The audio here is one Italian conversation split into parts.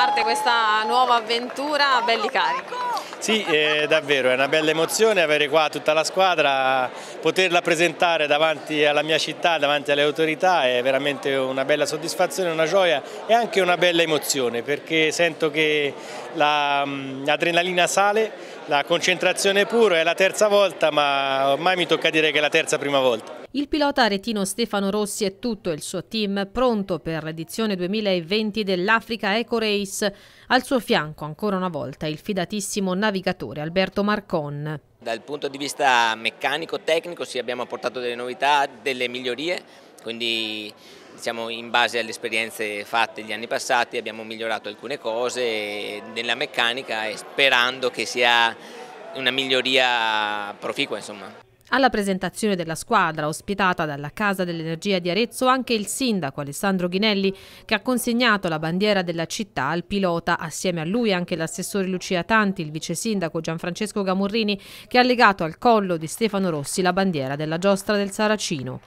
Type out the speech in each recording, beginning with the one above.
parte questa nuova avventura a belli carichi. Sì, è eh, davvero, è una bella emozione avere qua tutta la squadra, poterla presentare davanti alla mia città, davanti alle autorità è veramente una bella soddisfazione, una gioia e anche una bella emozione perché sento che mm, l'adrenalina la, sale, la concentrazione pure, è la terza volta ma ormai mi tocca dire che è la terza prima volta. Il pilota aretino Stefano Rossi e tutto il suo team pronto per l'edizione 2020 dell'Africa Eco Race. Al suo fianco ancora una volta il fidatissimo navigatore Alberto Marcon. Dal punto di vista meccanico-tecnico sì, abbiamo portato delle novità, delle migliorie, quindi diciamo, in base alle esperienze fatte gli anni passati abbiamo migliorato alcune cose nella meccanica e sperando che sia una miglioria proficua. Insomma. Alla presentazione della squadra, ospitata dalla Casa dell'Energia di Arezzo, anche il sindaco Alessandro Ghinelli, che ha consegnato la bandiera della città al pilota, assieme a lui anche l'assessore Lucia Tanti, il vice sindaco Gianfrancesco Gamurrini, che ha legato al collo di Stefano Rossi la bandiera della giostra del Saracino.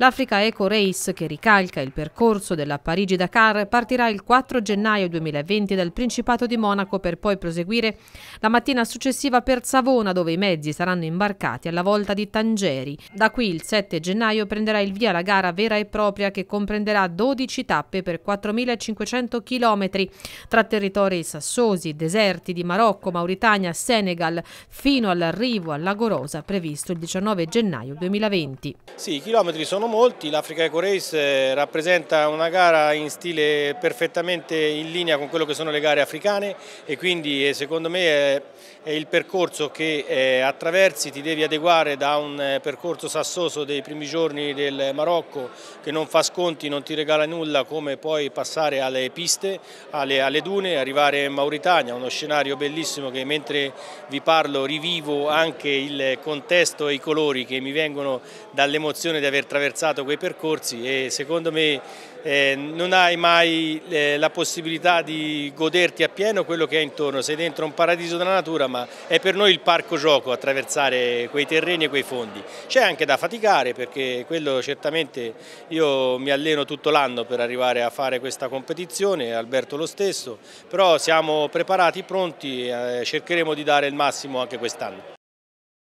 L'Africa Eco Race, che ricalca il percorso della Parigi-Dakar, partirà il 4 gennaio 2020 dal Principato di Monaco per poi proseguire la mattina successiva per Savona, dove i mezzi saranno imbarcati alla volta di Tangeri. Da qui il 7 gennaio prenderà il via la gara vera e propria che comprenderà 12 tappe per 4.500 km tra territori sassosi, deserti di Marocco, Mauritania, Senegal, fino all'arrivo a Rosa, previsto il 19 gennaio 2020. Sì, i chilometri sono molti, l'Africa Eco Race eh, rappresenta una gara in stile perfettamente in linea con quello che sono le gare africane e quindi eh, secondo me è, il percorso che eh, attraversi ti devi adeguare da un percorso sassoso dei primi giorni del Marocco che non fa sconti, non ti regala nulla come poi passare alle piste, alle, alle dune, arrivare in Mauritania, uno scenario bellissimo che mentre vi parlo rivivo anche il contesto e i colori che mi vengono dall'emozione di aver attraversato attraversato quei percorsi e secondo me eh, non hai mai eh, la possibilità di goderti appieno quello che è intorno, sei dentro un paradiso della natura ma è per noi il parco gioco attraversare quei terreni e quei fondi. C'è anche da faticare perché quello certamente io mi alleno tutto l'anno per arrivare a fare questa competizione, Alberto lo stesso, però siamo preparati, pronti, eh, cercheremo di dare il massimo anche quest'anno.